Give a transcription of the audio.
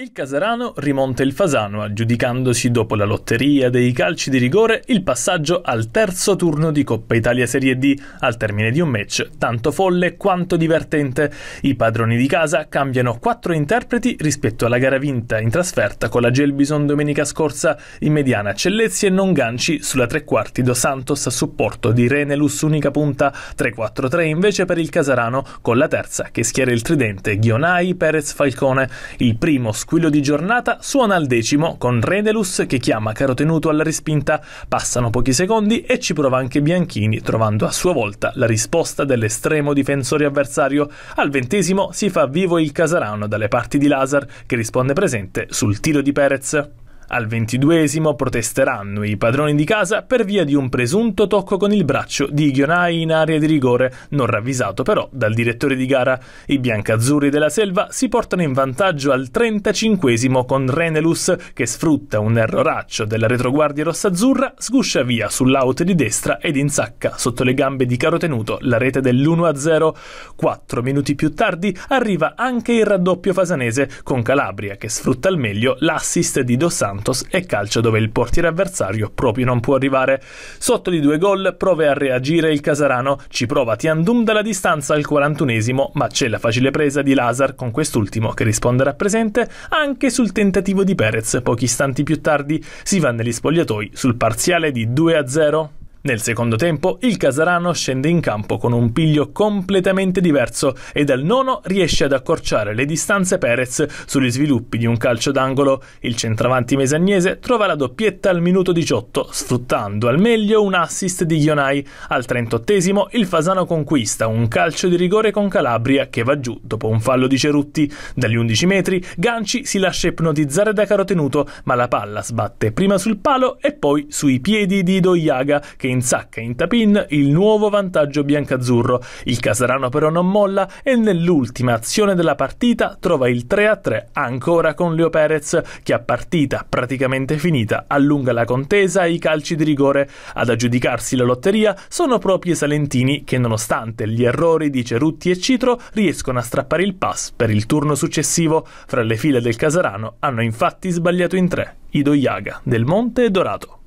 Il Casarano rimonta il Fasano, aggiudicandosi dopo la lotteria dei calci di rigore il passaggio al terzo turno di Coppa Italia Serie D, al termine di un match tanto folle quanto divertente. I padroni di casa cambiano quattro interpreti rispetto alla gara vinta in trasferta con la Gelbison domenica scorsa, in mediana Cellezzi e non ganci sulla tre quarti do Santos a supporto di Renelus unica punta, 3-4-3 invece per il Casarano con la terza che schiera il tridente Ghionai Perez Falcone, il primo scudo squillo di giornata suona al decimo con Redelus che chiama caro tenuto alla respinta. Passano pochi secondi e ci prova anche Bianchini trovando a sua volta la risposta dell'estremo difensore avversario. Al ventesimo si fa vivo il Casarano dalle parti di Lazar che risponde presente sul tiro di Perez. Al ventiduesimo protesteranno i padroni di casa per via di un presunto tocco con il braccio di Ghionai in area di rigore, non ravvisato però dal direttore di gara. I biancazzurri della Selva si portano in vantaggio al trentacinquesimo con Renelus che sfrutta un erroraccio della retroguardia rossazzurra, sguscia via sull'out di destra ed insacca sotto le gambe di caro tenuto la rete dell'1-0. Quattro minuti più tardi arriva anche il raddoppio fasanese con Calabria che sfrutta al meglio l'assist di Dos Santos Santos e calcio dove il portiere avversario proprio non può arrivare. Sotto di due gol prova a reagire il Casarano, ci prova Tiandum dalla distanza al 41esimo, ma c'è la facile presa di Lazar con quest'ultimo che risponderà presente anche sul tentativo di Perez pochi istanti più tardi. Si va negli spogliatoi sul parziale di 2-0. Nel secondo tempo il Casarano scende in campo con un piglio completamente diverso e dal nono riesce ad accorciare le distanze Perez sugli sviluppi di un calcio d'angolo. Il centravanti mesagnese trova la doppietta al minuto 18, sfruttando al meglio un assist di Ionai. Al 38 il Fasano conquista un calcio di rigore con Calabria che va giù dopo un fallo di Cerutti. Dagli 11 metri Ganci si lascia ipnotizzare da Carotenuto, ma la palla sbatte prima sul palo e poi sui piedi di Doiaga che insacca in tapin il nuovo vantaggio biancazzurro. Il Casarano però non molla e nell'ultima azione della partita trova il 3-3 ancora con Leo Perez che a partita praticamente finita allunga la contesa e i calci di rigore. Ad aggiudicarsi la lotteria sono proprio i salentini che nonostante gli errori di Cerutti e Citro riescono a strappare il pass per il turno successivo. Fra le file del Casarano hanno infatti sbagliato in tre Ido Iaga, Del Monte e Dorato.